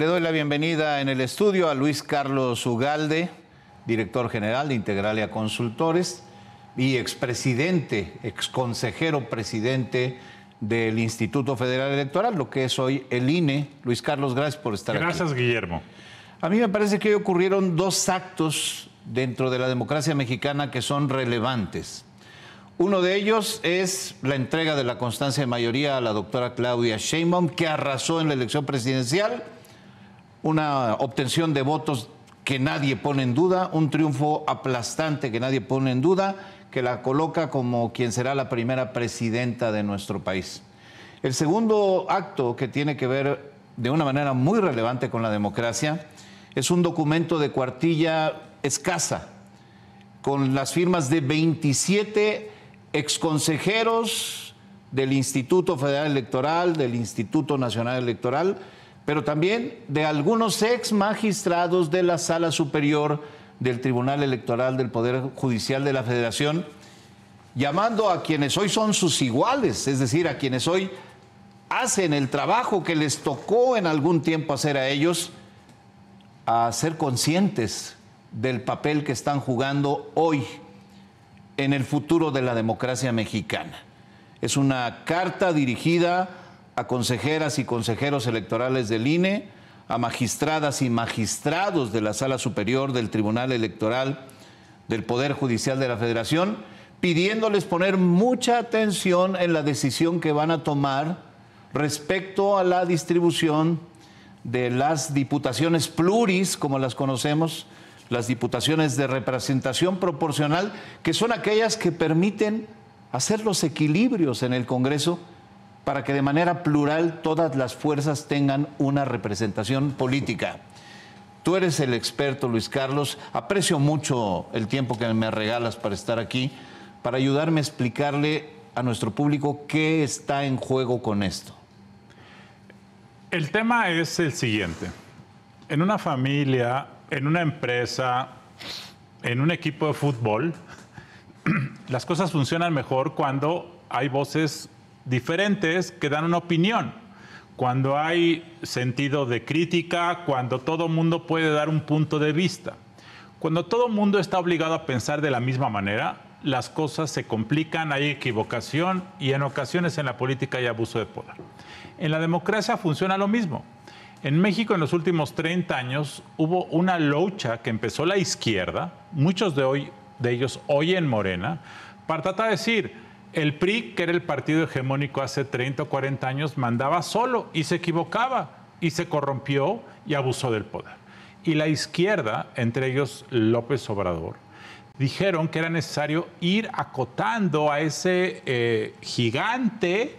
Le doy la bienvenida en el estudio a Luis Carlos Ugalde, director general de Integralia Consultores y expresidente, exconsejero presidente del Instituto Federal Electoral, lo que es hoy el INE. Luis Carlos, gracias por estar aquí. Gracias, Guillermo. A mí me parece que hoy ocurrieron dos actos dentro de la democracia mexicana que son relevantes. Uno de ellos es la entrega de la constancia de mayoría a la doctora Claudia Sheinbaum, que arrasó en la elección presidencial una obtención de votos que nadie pone en duda, un triunfo aplastante que nadie pone en duda, que la coloca como quien será la primera presidenta de nuestro país. El segundo acto que tiene que ver de una manera muy relevante con la democracia es un documento de cuartilla escasa, con las firmas de 27 exconsejeros del Instituto Federal Electoral, del Instituto Nacional Electoral, pero también de algunos ex magistrados de la Sala Superior del Tribunal Electoral del Poder Judicial de la Federación, llamando a quienes hoy son sus iguales, es decir, a quienes hoy hacen el trabajo que les tocó en algún tiempo hacer a ellos, a ser conscientes del papel que están jugando hoy en el futuro de la democracia mexicana. Es una carta dirigida a consejeras y consejeros electorales del INE, a magistradas y magistrados de la Sala Superior del Tribunal Electoral del Poder Judicial de la Federación, pidiéndoles poner mucha atención en la decisión que van a tomar respecto a la distribución de las diputaciones pluris, como las conocemos, las diputaciones de representación proporcional, que son aquellas que permiten hacer los equilibrios en el Congreso para que de manera plural todas las fuerzas tengan una representación política. Tú eres el experto, Luis Carlos. Aprecio mucho el tiempo que me regalas para estar aquí, para ayudarme a explicarle a nuestro público qué está en juego con esto. El tema es el siguiente. En una familia, en una empresa, en un equipo de fútbol, las cosas funcionan mejor cuando hay voces diferentes que dan una opinión. Cuando hay sentido de crítica, cuando todo mundo puede dar un punto de vista. Cuando todo mundo está obligado a pensar de la misma manera, las cosas se complican, hay equivocación y en ocasiones en la política hay abuso de poder. En la democracia funciona lo mismo. En México en los últimos 30 años hubo una lucha que empezó la izquierda, muchos de, hoy, de ellos hoy en Morena, para tratar de decir, el PRI, que era el partido hegemónico hace 30 o 40 años, mandaba solo y se equivocaba y se corrompió y abusó del poder. Y la izquierda, entre ellos López Obrador, dijeron que era necesario ir acotando a ese eh, gigante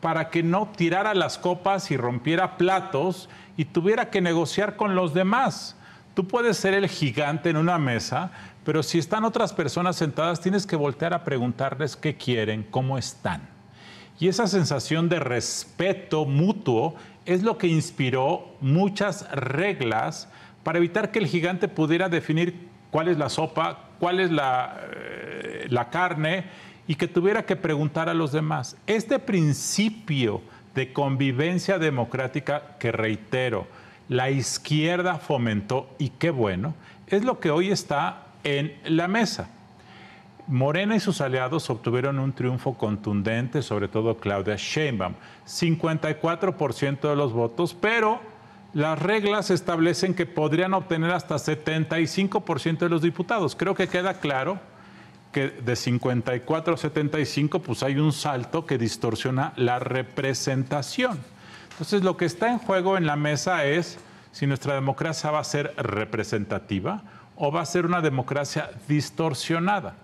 para que no tirara las copas y rompiera platos y tuviera que negociar con los demás. Tú puedes ser el gigante en una mesa, pero si están otras personas sentadas, tienes que voltear a preguntarles qué quieren, cómo están. Y esa sensación de respeto mutuo es lo que inspiró muchas reglas para evitar que el gigante pudiera definir cuál es la sopa, cuál es la, eh, la carne y que tuviera que preguntar a los demás. Este principio de convivencia democrática que reitero, la izquierda fomentó y qué bueno, es lo que hoy está en la mesa. Morena y sus aliados obtuvieron un triunfo contundente, sobre todo Claudia Sheinbaum, 54% de los votos, pero las reglas establecen que podrían obtener hasta 75% de los diputados. Creo que queda claro que de 54 a 75 pues hay un salto que distorsiona la representación. Entonces lo que está en juego en la mesa es si nuestra democracia va a ser representativa o va a ser una democracia distorsionada.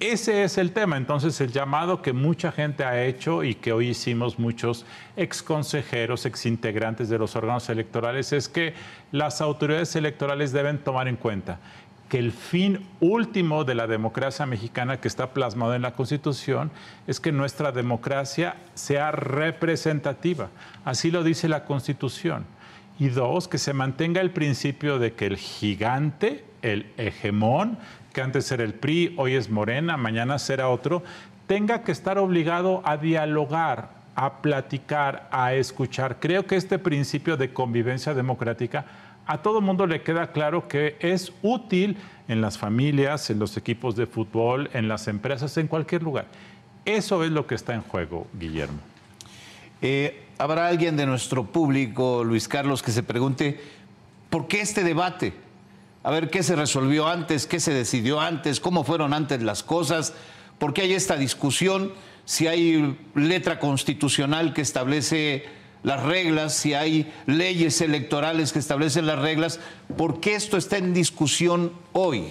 Ese es el tema, entonces el llamado que mucha gente ha hecho y que hoy hicimos muchos exconsejeros, exintegrantes de los órganos electorales, es que las autoridades electorales deben tomar en cuenta que el fin último de la democracia mexicana que está plasmado en la Constitución es que nuestra democracia sea representativa. Así lo dice la Constitución. Y dos, que se mantenga el principio de que el gigante, el hegemón, que antes era el PRI, hoy es Morena, mañana será otro, tenga que estar obligado a dialogar, a platicar, a escuchar. Creo que este principio de convivencia democrática a todo mundo le queda claro que es útil en las familias, en los equipos de fútbol, en las empresas, en cualquier lugar. Eso es lo que está en juego, Guillermo. Eh, Habrá alguien de nuestro público, Luis Carlos, que se pregunte, ¿por qué este debate? A ver, ¿qué se resolvió antes? ¿Qué se decidió antes? ¿Cómo fueron antes las cosas? ¿Por qué hay esta discusión? Si hay letra constitucional que establece las reglas, si hay leyes electorales que establecen las reglas, ¿por qué esto está en discusión hoy?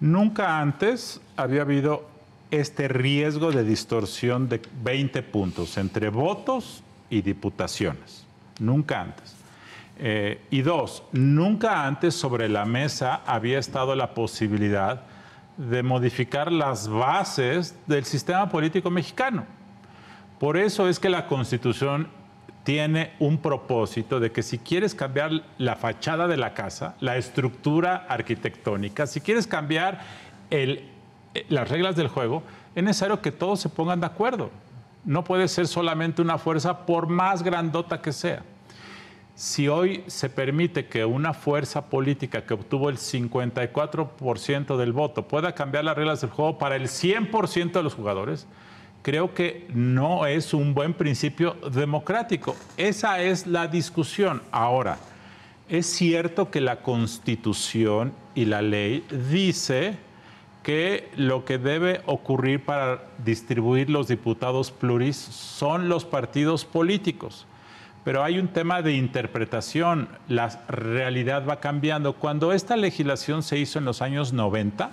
Nunca antes había habido este riesgo de distorsión de 20 puntos entre votos y diputaciones. Nunca antes. Eh, y dos, nunca antes sobre la mesa había estado la posibilidad de modificar las bases del sistema político mexicano. Por eso es que la Constitución tiene un propósito de que si quieres cambiar la fachada de la casa, la estructura arquitectónica, si quieres cambiar eh, las reglas del juego, es necesario que todos se pongan de acuerdo. No puede ser solamente una fuerza, por más grandota que sea. Si hoy se permite que una fuerza política que obtuvo el 54% del voto pueda cambiar las reglas del juego para el 100% de los jugadores, creo que no es un buen principio democrático. Esa es la discusión. Ahora, es cierto que la constitución y la ley dice que lo que debe ocurrir para distribuir los diputados pluris son los partidos políticos. Pero hay un tema de interpretación, la realidad va cambiando. Cuando esta legislación se hizo en los años 90,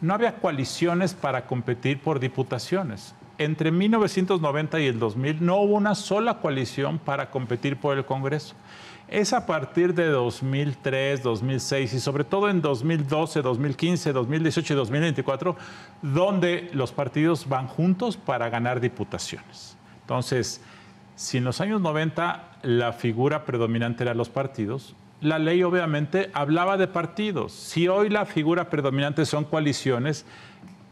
no había coaliciones para competir por diputaciones. Entre 1990 y el 2000 no hubo una sola coalición para competir por el Congreso. Es a partir de 2003, 2006 y sobre todo en 2012, 2015, 2018 y 2024, donde los partidos van juntos para ganar diputaciones. Entonces, si en los años 90 la figura predominante era los partidos, la ley obviamente hablaba de partidos. Si hoy la figura predominante son coaliciones,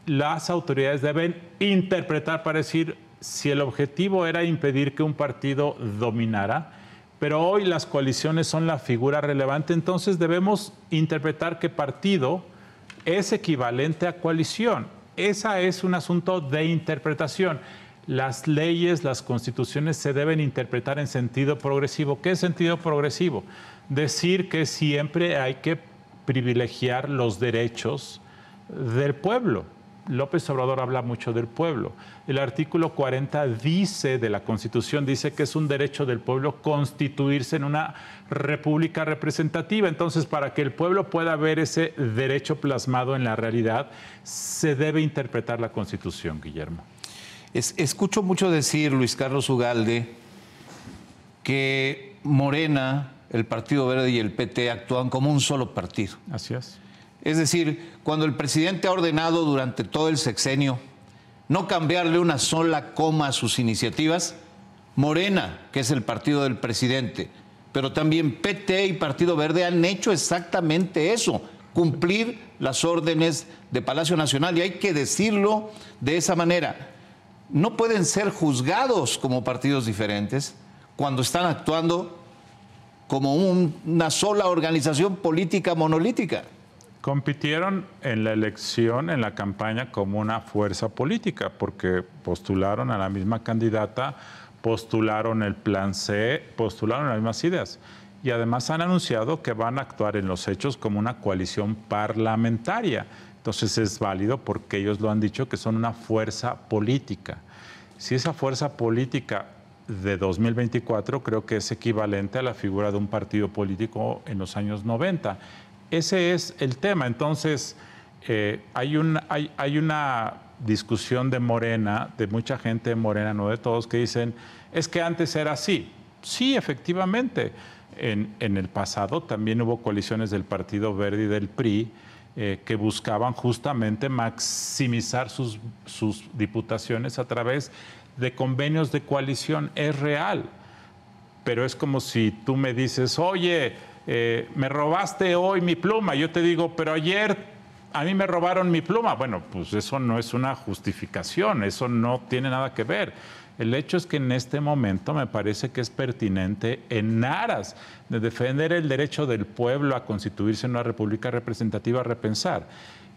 las autoridades deben interpretar para decir si el objetivo era impedir que un partido dominara, pero hoy las coaliciones son la figura relevante, entonces debemos interpretar que partido es equivalente a coalición. Esa es un asunto de interpretación las leyes, las constituciones se deben interpretar en sentido progresivo. ¿Qué es sentido progresivo? Decir que siempre hay que privilegiar los derechos del pueblo. López Obrador habla mucho del pueblo. El artículo 40 dice de la Constitución, dice que es un derecho del pueblo constituirse en una república representativa. Entonces, para que el pueblo pueda ver ese derecho plasmado en la realidad, se debe interpretar la Constitución, Guillermo escucho mucho decir, Luis Carlos Ugalde, que Morena, el Partido Verde y el PT actúan como un solo partido. Así es. Es decir, cuando el presidente ha ordenado durante todo el sexenio no cambiarle una sola coma a sus iniciativas, Morena, que es el partido del presidente, pero también PT y Partido Verde han hecho exactamente eso, cumplir las órdenes de Palacio Nacional. Y hay que decirlo de esa manera no pueden ser juzgados como partidos diferentes cuando están actuando como una sola organización política monolítica. Compitieron en la elección, en la campaña, como una fuerza política, porque postularon a la misma candidata, postularon el plan C, postularon las mismas ideas. Y además han anunciado que van a actuar en los hechos como una coalición parlamentaria. Entonces es válido porque ellos lo han dicho que son una fuerza política. Si esa fuerza política de 2024 creo que es equivalente a la figura de un partido político en los años 90. Ese es el tema. Entonces, eh, hay, una discusión de Morena, de mucha gente de Morena, no de todos, que dicen, es que antes era así. Sí, efectivamente. En, en el pasado también hubo coaliciones del Partido Verde y del PRI eh, que buscaban justamente maximizar sus, diputaciones a través de convenios de coalición. Es real, pero es como si tú me dices, oye, eh, me robaste hoy mi pluma. Yo te digo, pero ayer a mí me robaron mi pluma. Bueno, pues eso no es una justificación, eso no tiene nada que ver. El hecho es que en este momento me parece que es pertinente en aras de defender el derecho del pueblo a constituirse en una república representativa repensar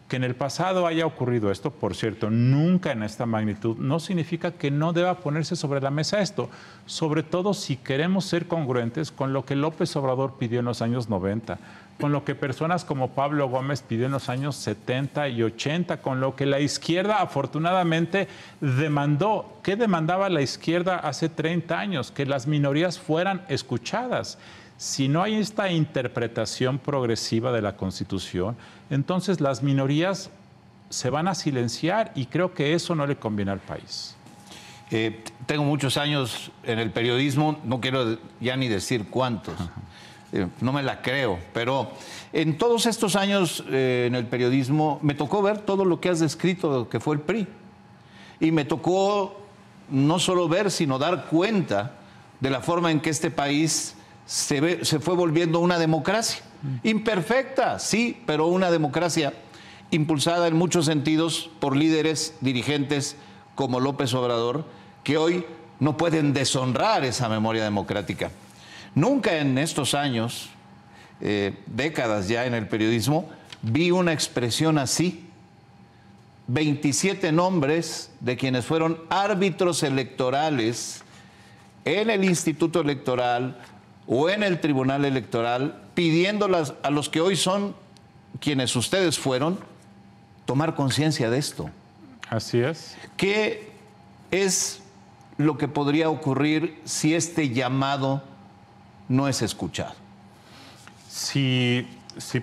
que en el pasado haya ocurrido esto, por cierto, nunca en esta magnitud, no significa que no deba ponerse sobre la mesa esto, sobre todo si queremos ser congruentes con lo que López Obrador pidió en los años 90, con lo que personas como Pablo Gómez pidió en los años 70 y 80, con lo que la izquierda afortunadamente demandó. ¿Qué demandaba la izquierda hace 30 años? Que las minorías fueran escuchadas. Si no hay esta interpretación progresiva de la Constitución, entonces las minorías se van a silenciar y creo que eso no le conviene al país. Eh, tengo muchos años en el periodismo, no quiero ya ni decir cuántos, eh, no me la creo, pero en todos estos años eh, en el periodismo me tocó ver todo lo que has descrito que fue el PRI. Y me tocó no solo ver, sino dar cuenta de la forma en que este país se, fue volviendo una democracia. Mm. Imperfecta, sí, pero una democracia impulsada en muchos sentidos por líderes, dirigentes como López Obrador, que hoy no pueden deshonrar esa memoria democrática. Nunca en estos años, eh, décadas ya en el periodismo, vi una expresión así. 27 nombres de quienes fueron árbitros electorales en el Instituto Electoral, o en el Tribunal Electoral pidiéndolas a los que hoy son quienes ustedes fueron tomar conciencia de esto. Así es. ¿Qué es lo que podría ocurrir si este llamado no es escuchado? Si,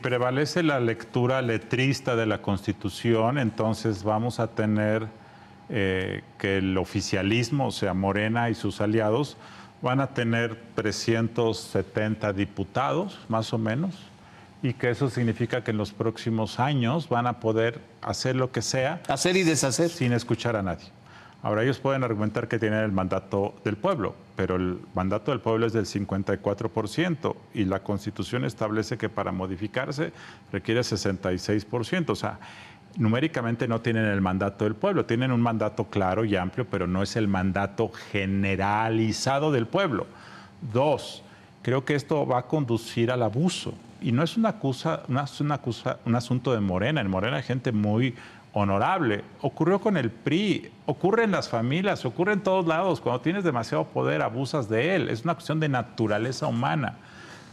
prevalece la lectura letrista de la Constitución, entonces vamos a tener eh, que el oficialismo, o sea, Morena y sus aliados, van a tener 370 diputados, más o menos, y que eso significa que en los próximos años van a poder hacer lo que sea. Hacer y deshacer. Sin escuchar a nadie. Ahora ellos pueden argumentar que tienen el mandato del pueblo, pero el mandato del pueblo es del 54% y la constitución establece que para modificarse requiere 66%. O sea, numéricamente no tienen el mandato del pueblo, tienen un mandato claro y amplio, pero no es el mandato generalizado del pueblo. Dos, creo que esto va a conducir al abuso. Y no es una acusa, un asunto de Morena. En Morena hay gente muy honorable. Ocurrió con el PRI, ocurre en las familias, ocurre en todos lados. Cuando tienes demasiado poder, abusas de él. Es una cuestión de naturaleza humana.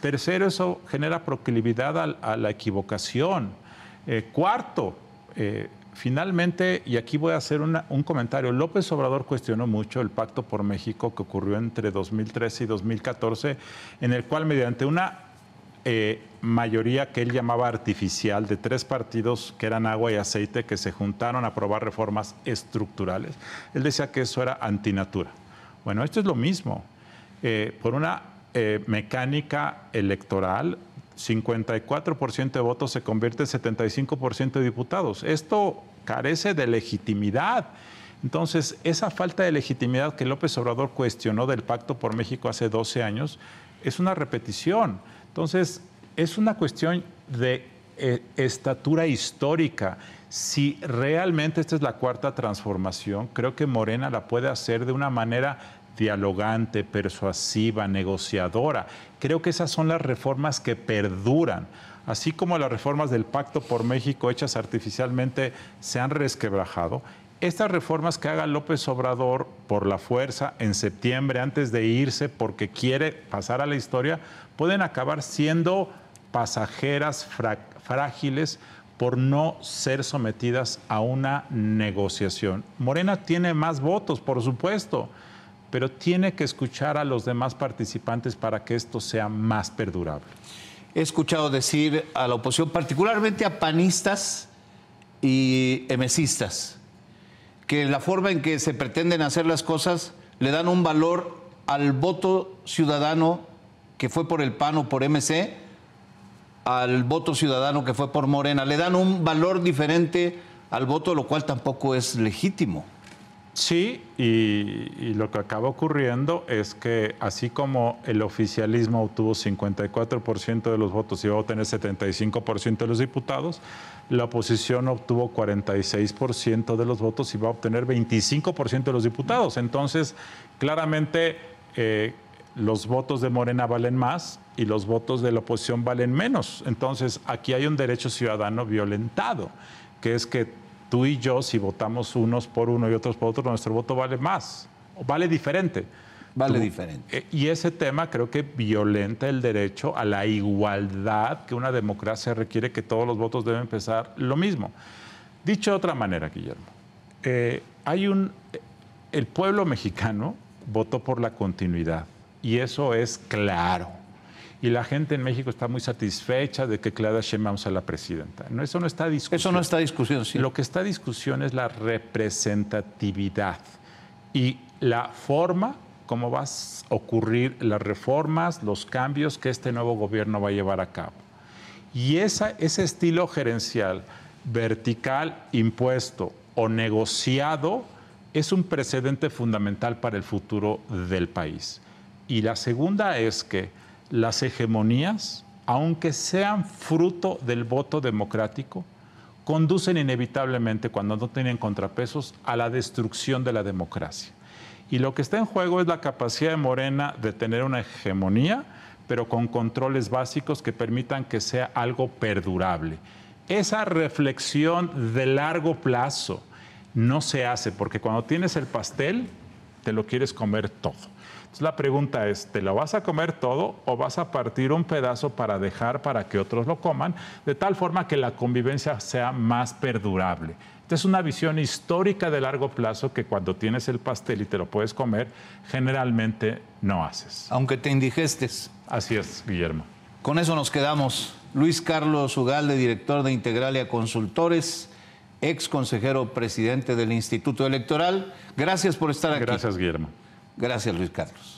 Tercero, eso genera proclividad a, la equivocación. Eh, cuarto, eh, finalmente, y aquí voy a hacer un comentario, López Obrador cuestionó mucho el pacto por México que ocurrió entre 2013 y 2014, en el cual mediante una eh, mayoría que él llamaba artificial de tres partidos que eran agua y aceite que se juntaron a aprobar reformas estructurales, él decía que eso era antinatura. Bueno, esto es lo mismo. Eh, por una mecánica electoral, 54% de votos se convierte en 75% de diputados. Esto carece de legitimidad. Entonces, esa falta de legitimidad que López Obrador cuestionó del Pacto por México hace 12 años es una repetición. Entonces, es una cuestión de eh, estatura histórica. Si realmente esta es la cuarta transformación, creo que Morena la puede hacer de una manera dialogante, persuasiva, negociadora. Creo que esas son las reformas que perduran. Así como las reformas del Pacto por México hechas artificialmente se han resquebrajado, estas reformas que haga López Obrador por la fuerza en septiembre antes de irse porque quiere pasar a la historia, pueden acabar siendo pasajeras frágiles por no ser sometidas a una negociación. Morena tiene más votos, por supuesto, pero tiene que escuchar a los demás participantes para que esto sea más perdurable. He escuchado decir a la oposición, particularmente a panistas y emesistas, que la forma en que se pretenden hacer las cosas le dan un valor al voto ciudadano que fue por el PAN o por MC, al voto ciudadano que fue por Morena. Le dan un valor diferente al voto, lo cual tampoco es legítimo. Sí, y, lo que acaba ocurriendo es que así como el oficialismo obtuvo 54% de los votos y va a obtener 75% de los diputados, la oposición obtuvo 46% de los votos y va a obtener 25% de los diputados. Entonces, claramente eh, los votos de Morena valen más y los votos de la oposición valen menos. Entonces, aquí hay un derecho ciudadano violentado, que es que tú y yo, si votamos unos por uno y otros por otro, nuestro voto vale más, vale diferente. Vale diferente. Eh, y ese tema creo que violenta el derecho a la igualdad que una democracia requiere, que todos los votos deben empezar lo mismo. Dicho de otra manera, Guillermo, eh, hay un, el pueblo mexicano votó por la continuidad y eso es claro y la gente en México está muy satisfecha de que Clara Sheinbaum sea la presidenta. No, eso no está discusión. Eso no está discusión, sí. Lo que está discusión es la representatividad y la forma cómo van a ocurrir las reformas, los cambios que este nuevo gobierno va a llevar a cabo. Y ese estilo gerencial vertical, impuesto o negociado es un precedente fundamental para el futuro del país. Y la segunda es que las hegemonías, aunque sean fruto del voto democrático, conducen inevitablemente, cuando no tienen contrapesos, a la destrucción de la democracia. Y lo que está en juego es la capacidad de Morena de tener una hegemonía, pero con controles básicos que permitan que sea algo perdurable. Esa reflexión de largo plazo no se hace, porque cuando tienes el pastel, te lo quieres comer todo. Entonces la pregunta es, ¿te lo vas a comer todo o vas a partir un pedazo para dejar para que otros lo coman, de tal forma que la convivencia sea más perdurable? Esta es una visión histórica de largo plazo que cuando tienes el pastel y te lo puedes comer, generalmente no haces. Aunque te indigestes. Así es, Guillermo. Con eso nos quedamos. Luis Carlos Ugalde, director de Integralia Consultores ex consejero presidente del Instituto Electoral. Gracias por estar aquí. Gracias, Guillermo. Gracias, Luis Carlos.